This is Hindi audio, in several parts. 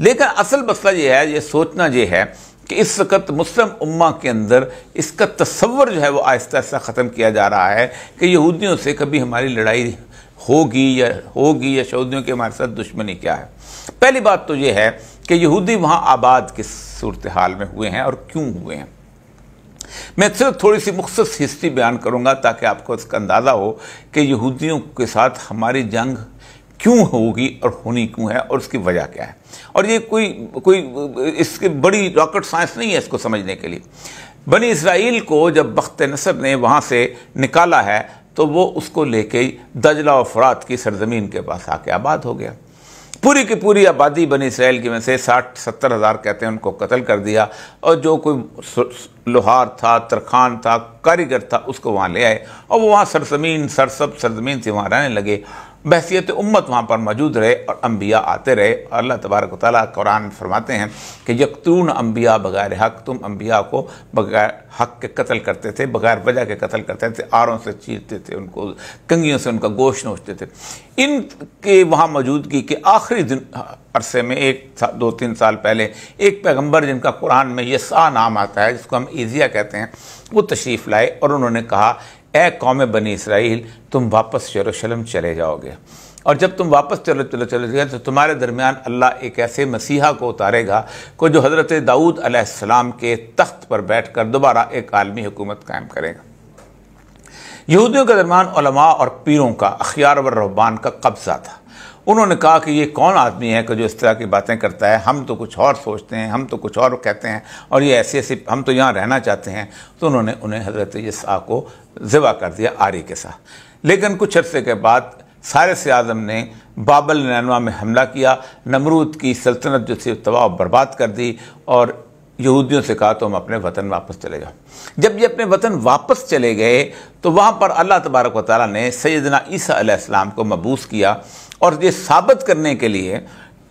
लेकिन असल मसला यह है ये सोचना यह है कि इस वक्त मुस्लिम उम्मा के अंदर इसका तस्वर जो है वो आहिस्ता आहिस्ता ख़त्म किया जा रहा है कि यहूदियों से कभी हमारी लड़ाई होगी या होगी या यहूदियों की हमारे साथ दुश्मनी क्या है पहली बात तो ये है कि यहूदी वहाँ आबाद किस सूरत हाल में हुए हैं और क्यों हुए हैं मैं सिर्फ थोड़ी सी मुख्तस हिस्ट्री बयान करूँगा ताकि आपको इसका अंदाज़ा हो कि यहूदियों के साथ हमारी जंग क्यों होगी और होनी क्यों है और उसकी वजह क्या है और ये कोई कोई इसकी बड़ी रॉकेट साइंस नहीं है इसको समझने के लिए बनी इसराइल को जब बख्त नसर ने वहाँ से निकाला है तो वो उसको लेके दजला और फरात की सरजमीन के पास आके आबाद हो गया पूरी की पूरी आबादी बनी इसराइल की वजह से साठ सत्तर हज़ार कहते हैं उनको कत्ल कर दिया और जो कोई लोहार था तरखान था कारीगर था उसको वहाँ ले आए और वो वहाँ सरजमीन सरसब सरजमीन से वहाँ रहने लगे बहसीत उम्मत वहाँ पर मौजूद रहे और अम्बिया आते रहे और अल्लाह तबारक ताली कुरान फरमाते हैं कि यकतून अम्बिया बगैर हक तुम अम्बिया को बगैर हक के कत्ल करते थे बगैर वजह के कत्ल करते थे आरों से चीरते थे उनको कंगियों से उनका गोश्त नोचते थे इनके वहाँ मौजूदगी के आखिरी दिन अरसे में एक दो तीन साल पहले एक पैगम्बर जिनका कुरान में यसा नाम आता है जिसको हम ईजिया कहते हैं वो तशरीफ़ लाए और उन्होंने कहा ए कौम बनी इसराइल तुम वापस यरूशलेम चले जाओगे और जब तुम वापस चलो चलो चले जाए तो तुम्हारे दरमियान अल्लाह एक ऐसे मसीहा को उतारेगा को जो हज़रत दाऊद अलैहिस्सलाम के तख्त पर बैठ कर दोबारा एक आलमी हुकूमत कायम करेगा यहूदियों के दरमियान और पीरों का अखियार व रहबान का कब्ज़ा था उन्होंने कहा कि ये कौन आदमी है कि जो इस तरह की बातें करता है हम तो कुछ और सोचते हैं हम तो कुछ और कहते हैं और ये ऐसे ऐसे हम तो यहाँ रहना चाहते हैं तो उन्होंने उन्हें हज़रत यसा को ज़िबा कर दिया आरी के साथ लेकिन कुछ अरसे के बाद से आज़म ने बाबल नैनवा में हमला किया नमरूद की सल्तनत जो थी तबाह बर्बाद कर दी और यहूदियों से कहा तो हम अपने वतन वापस चले जाओ जब ये अपने वतन वापस चले गए तो वहाँ पर अल्लाह तबारक वाली ने सैदना ईसा को मबूस किया और ये साबित करने के लिए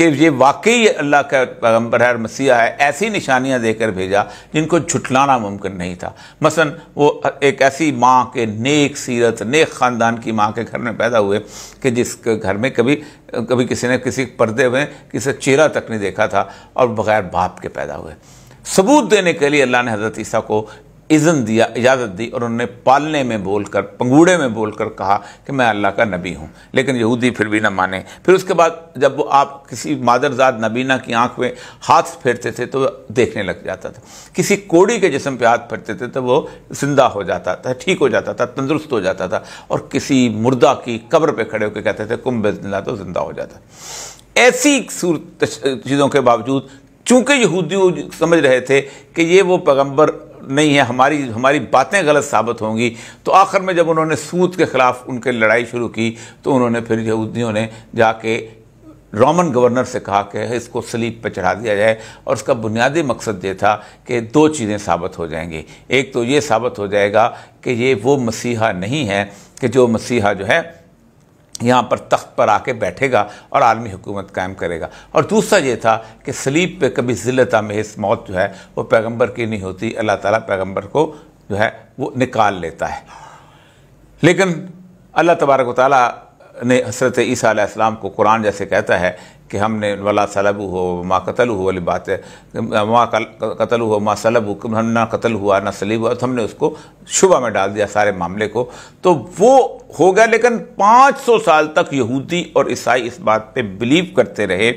कि ये वाकई अल्लाह का पैगम्बर है मसीहा है ऐसी निशानियाँ देकर भेजा जिनको झुटलाना मुमकिन नहीं था मसलन वो एक ऐसी माँ के नेक सीरत नेक ख़ानदान की माँ के घर में पैदा हुए कि जिसके घर में कभी कभी किसी ने किसी पर्दे में किसी चेहरा तक नहीं देखा था और बग़ैर बाप के पैदा हुए सबूत देने के लिए अल्लाह ने हज़रत ईसा को इज़न दिया इजाज़त दी और उन्होंने पालने में बोलकर पंगूड़े में बोलकर कहा कि मैं अल्लाह का नबी हूँ लेकिन यहूदी फिर भी ना माने फिर उसके बाद जब वो आप किसी मादरजाद नबीना की आंख में हाथ फेरते थे तो देखने लग जाता था किसी कोड़ी के जिसम पे हाथ फेरते थे तो वो जिंदा हो जाता था ठीक हो जाता था तंदुरुस्त हो जाता था और किसी मुर्दा की कब्र पर खड़े होकर कहते थे कुंभ जिंदा तो जिंदा हो जाता ऐसी सूरत चीज़ों के बावजूद चूंकि यहूदी समझ रहे थे कि ये वो पैगंबर नहीं है हमारी हमारी बातें गलत साबित होंगी तो आखिर में जब उन्होंने सूद के ख़िलाफ़ उनके लड़ाई शुरू की तो उन्होंने फिर यहूदियों ने जाके रोमन गवर्नर से कहा कि इसको सलीब पर चढ़ा दिया जाए और उसका बुनियादी मकसद ये था कि दो चीज़ें साबित हो जाएंगी एक तो ये साबित हो जाएगा कि ये वो मसीहा नहीं है कि जो मसीहा जो है यहाँ पर तख्त पर आके बैठेगा और आलमी हुकूमत कायम करेगा और दूसरा ये था कि सलीब पे कभी ज़िलत आमेज मौत जो है वो पैगंबर की नहीं होती अल्लाह ताला पैगंबर को जो है वो निकाल लेता है लेकिन अल्लाह तबारक ताली ने हसरत ईसा को कुरान जैसे कहता है कि हमने वला सलबू हो माँ कतल हो वाली बात है माँ कतल हो माँ सलब हो हम ना कतल हुआ ना सलीब हुआ तो हमने उसको शुबा में डाल दिया सारे मामले को तो वो हो गया लेकिन 500 साल तक यहूदी और ईसाई इस बात पे बिलीव करते रहे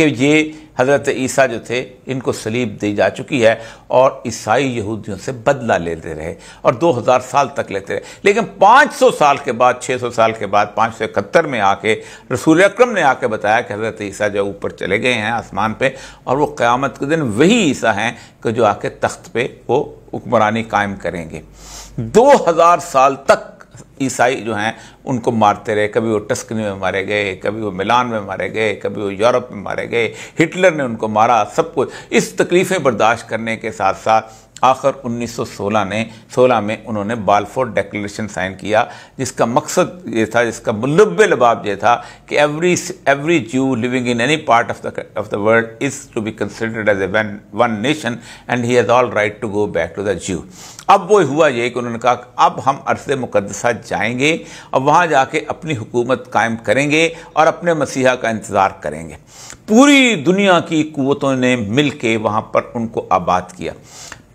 कि ये हज़रत ईसा जो थे इनको सलीब दी जा चुकी है और ईसाई यहूदियों से बदला लेते रहे और 2000 साल तक लेते रहे लेकिन 500 साल के बाद 600 साल के बाद पाँच सौ इकहत्तर में आके रसूल अक्रम ने आके बताया कि हज़रत ईसा जो ऊपर चले गए हैं आसमान पे और वो क़्यामत के दिन वही ईसा हैं कि जो आके तख्त पे वो हुक्मरानी कायम करेंगे दो साल तक ईसाई जो हैं उनको मारते रहे कभी वो टस्कनी में मारे गए कभी वो मिलान में मारे गए कभी वो यूरोप में मारे गए हिटलर ने उनको मारा सब कुछ इस तकलीफ़ें बर्दाश्त करने के साथ साथ आखिर 1916 ने 16 में उन्होंने बालफोर डेक्लेशन साइन किया जिसका मकसद ये था जिसका मुलब लबाब ये था कि every every Jew living in any part of the of the world is to be considered as a one nation and he has all right to go back to the Jew अब वो हुआ ये कि उन्होंने कहा अब हम अरसे मुकदसा जाएंगे और वहाँ जाके अपनी हुकूमत कायम करेंगे और अपने मसीहा का इंतज़ार करेंगे पूरी दुनिया की कुतों ने मिल के वहाँ पर उनको आबाद किया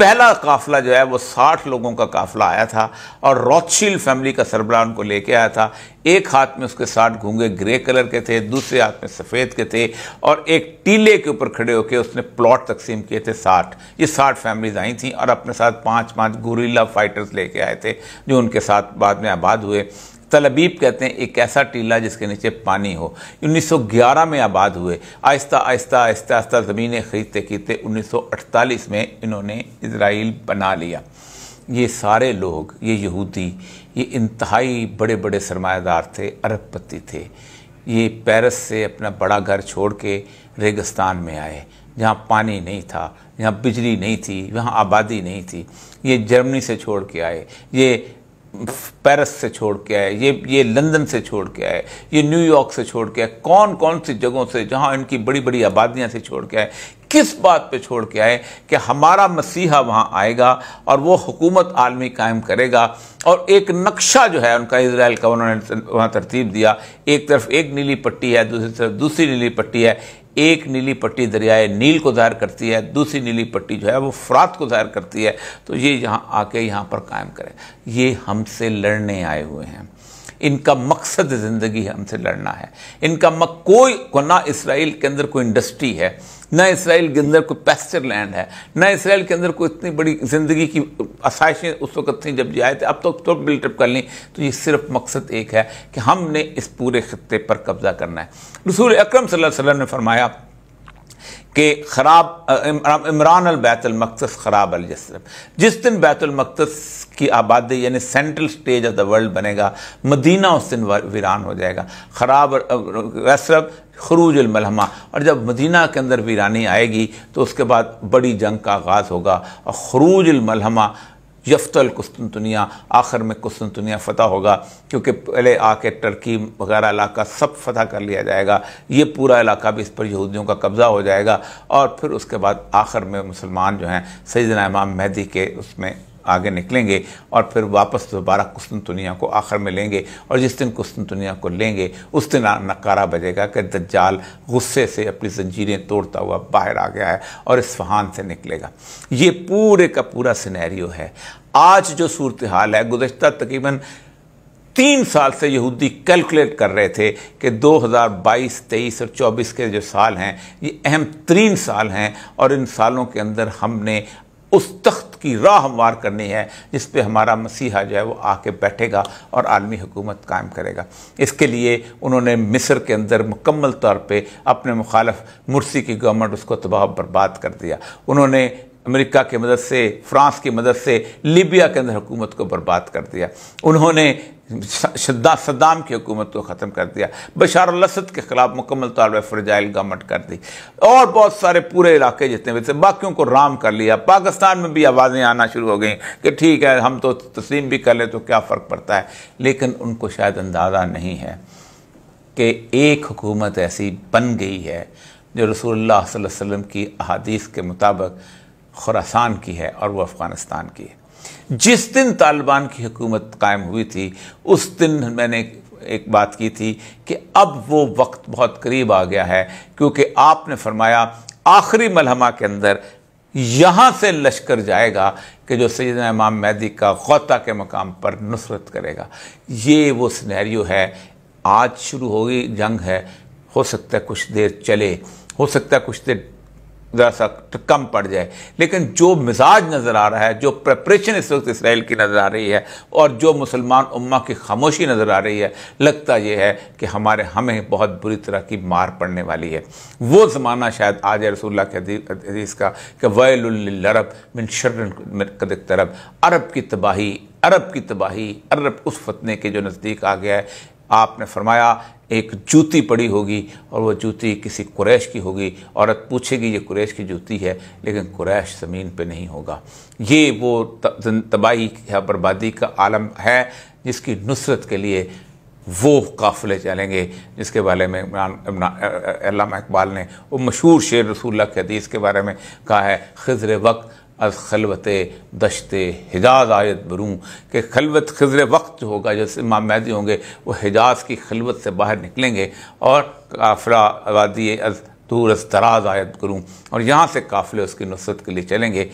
पहला काफ़िला जो है वो साठ लोगों का काफ़िला आया था और रॉथशील फैमिली का सरबराह उनको लेके आया था एक हाथ में उसके साठ घूंगे ग्रे कलर के थे दूसरे हाथ में सफ़ेद के थे और एक टीले के ऊपर खड़े होकर उसने प्लॉट तकसीम किए थे साठ ये साठ फैमिलीज आई थी और अपने साथ पाँच पाँच गुरीला फाइटर्स लेके आए थे जो उनके साथ बाद में आबाद हुए तलबीब कहते हैं एक ऐसा टीला जिसके नीचे पानी हो 1911 में आबाद हुए आहिस्ता आहिस्ता आहिस्ता आहिस्ता ज़मीनें खरीदते खरीदते 1948 में इन्होंने इसराइल बना लिया ये सारे लोग ये यहूदी ये इंतहाई बड़े बड़े सरमायादार थे अरबपति थे ये पेरिस से अपना बड़ा घर छोड़ के रेगिस्तान में आए जहाँ पानी नहीं था जहाँ बिजली नहीं थी वहाँ आबादी नहीं थी ये जर्मनी से छोड़ के आए ये पेरिस से छोड़ के आए ये ये लंदन से छोड़ के आए ये न्यूयॉर्क से छोड़ के आए कौन कौन सी जगहों से जहाँ इनकी बड़ी बड़ी आबादियाँ से छोड़ के आए किस बात पे छोड़ के आए कि हमारा मसीहा वहाँ आएगा और वो हुकूमत आलमी कायम करेगा और एक नक्शा जो है उनका इसराइल का उन्होंने वहाँ तरतीब दिया एक तरफ एक नीली पट्टी है दूसरी तरफ दूसरी नीली पट्टी है एक नीली पट्टी दरियाए नील को जाहिर करती है दूसरी नीली पट्टी जो है वो फ्रात को जाहिर करती है तो ये यहाँ आके यहाँ पर कायम करें ये हमसे लड़ने आए हुए हैं इनका मकसद ज़िंदगी हमसे लड़ना है इनका मक, कोई ना इसराइल के अंदर कोई इंडस्ट्री है ना इसराइल के अंदर कोई पेस्टर लैंड है ना इसराइल के अंदर कोई इतनी बड़ी ज़िंदगी की आसाइशें उस वक्त थी जब ये आए थे अब तो तो बिल्टअप कर लें तो ये सिर्फ मकसद एक है कि हमने इस पूरे खत्े पर कब्ज़ा करना है रसूल अक्रम सल्लल्लाहु अलैहि ने फरमाया कि ख़राब इमरान अलबैतमक़स ख़राब अलजसरब जिस दिन बैतुलमक़स की आबादी यानी central stage of the world बनेगा मदीना उस दिन वीरान हो जाएगा ख़राब यसरब खरूज अलमलमा और जब मदीना के अंदर वीरानी आएगी तो उसके बाद बड़ी जंग का आगाज़ होगा और खरूज अलमलमा यफ्तल कुस्तुनिया आखिर में कुस्तुनिया फ़तह होगा क्योंकि पहले आके टर्की वगैरह इलाका सब फतह कर लिया जाएगा ये पूरा इलाका भी इस पर यहूदियों का कब्ज़ा हो जाएगा और फिर उसके बाद आखिर में मुसलमान जो हैं सैदना इमाम मेहदी के उसमें आगे निकलेंगे और फिर वापस दोबारा दुनिया को आखिर में लेंगे और जिस दिन दुनिया को लेंगे उस दिन नकारा बजेगा कि दज्जाल गुस्से से अपनी जंजीरें तोड़ता हुआ बाहर आ गया है और फहान से निकलेगा ये पूरे का पूरा सिनेरियो है आज जो सूरत हाल है गुजशत तकरीबन तीन साल से यहूदी कैलकुलेट कर रहे थे कि 2022, 23 और 24 के जो साल हैं ये अहम तरीन साल हैं और इन सालों के अंदर हमने उस तख्त की राह हमवार करनी है जिस पर हमारा मसीहा जो है वो आके बैठेगा और आलमी हुकूमत कायम करेगा इसके लिए उन्होंने मिस्र के अंदर मुकम्मल तौर पर अपने मुखालफ मुर्सी की गवर्नमेंट उसको तबाह बर्बाद कर दिया उन्होंने अमेरिका की मदद से फ्रांस की मदद से लीबिया के अंदर हुकूमत को बर्बाद कर दिया उन्होंने शद्दा सद्दाम की हुकूमत को ख़त्म कर दिया बशार असद के ख़िलाफ़ मुकम्मल तौर पर फ्रजाइल गवर्नमेंट कर दी और बहुत सारे पूरे इलाके जितने भी थे बाकियों को राम कर लिया पाकिस्तान में भी आवाज़ें आना शुरू हो गई कि ठीक है हम तो तस्लीम भी कर ले तो क्या फ़र्क पड़ता है लेकिन उनको शायद अंदाज़ा नहीं है कि एक हुकूमत ऐसी बन गई है जो रसूल सल्लम की अदीस के मुताबिक खुरासान की है और वह अफ़गानिस्तान की है जिस दिन तालिबान की हुकूमत कायम हुई थी उस दिन मैंने एक बात की थी कि अब वो वक्त बहुत करीब आ गया है क्योंकि आपने फरमाया आखिरी मलहमा के अंदर यहाँ से लश्कर जाएगा कि जो सैद इमाम मेहदी का गौता के मकाम पर नुसरत करेगा ये वो सिनेरियो है आज शुरू होगी जंग है हो सकता है कुछ देर चले हो सकता है कुछ देर ज़रा सा तो कम पड़ जाए लेकिन जो मिजाज नज़र आ रहा है जो प्रपरेशन इस वक्त इसराइल की नज़र आ रही है और जो मुसलमान उम्मा की खामोशी नज़र आ रही है लगता यह है कि हमारे हमें बहुत बुरी तरह की मार पड़ने वाली है वो ज़माना शायद आज रसोल्ला के हदीस का कि वैलरब मिन शर्रन तरब अरब की तबाही अरब की तबाही अरब उस फतने के जो नज़दीक आ गया है आपने फरमाया एक जूती पड़ी होगी और वो जूती किसी कुरैश की होगी औरत पूछेगी ये कुरैश की जूती है लेकिन कुरैश ज़मीन पे नहीं होगा ये वो तबाही या बर्बादी का आलम है जिसकी नुसरत के लिए वो काफ़िले चलेंगे जिसके बारे में इमरान इकबाल ने वो मशहूर शेर रसूल के हदीस के बारे में कहा है खजर वक्त अज खलवत दशत हिजाज आयत बरूँ कि खलवत खजर वक्त जो होगा जैसे माम महदी होंगे वह हिजाज की खलवत से बाहर निकलेंगे और काफरा आबादी अज दूर अज दराज आयत करूँ और यहाँ से काफिले उसकी नुसरत के लिए चलेंगे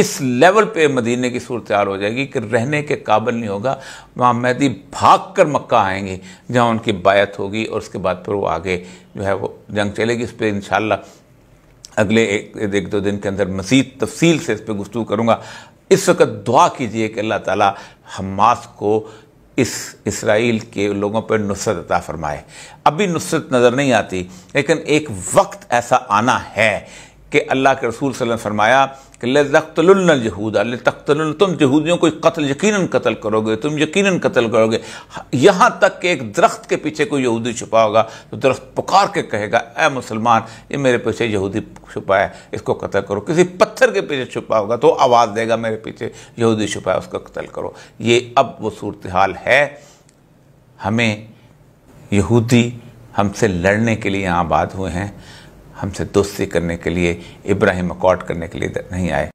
इस लेवल पे मदीने की सूरत तैयार हो जाएगी कि रहने के काबिल नहीं होगा वहाँ मैदी भाग कर मक्का आएंगे जहाँ उनकी बायत होगी और उसके बाद फिर वो आगे जो है वो जंग चलेगी इस पर इन अगले एक, एक दो दिन के अंदर मज़ीद तफसील से इस पर गुफ्तु करूँगा इस वक्त दुआ कीजिए कि अल्लाह ताला हमास को इस इसराइल के लोगों पर नुसरत अता फरमाए अभी नुसरत नज़र नहीं आती लेकिन एक वक्त ऐसा आना है कि अल्लाह के रसूल सल्लम फरमाया कि लख्तल जहूदा तख्तल तुम जहूदियों को कत्ल यकीनन कत्ल करोगे तुम यकीनन कत्ल करोगे यहाँ तक कि एक दरख्त के पीछे कोई यहूदी छुपा होगा तो दरख्त पुकार के कहेगा ए मुसलमान ये मेरे पीछे यहूदी छुपा है इसको कत्ल करो किसी पत्थर के पीछे छुपा होगा तो आवाज़ देगा मेरे पीछे यहूदी छुपा है उसको कत्ल करो ये अब वो सूरत हाल है हमें यहूदी हमसे लड़ने के लिए यहाँ आबाद हुए हैं हमसे दोस्ती करने के लिए इब्राहिम अकॉर्ड करने के लिए नहीं आए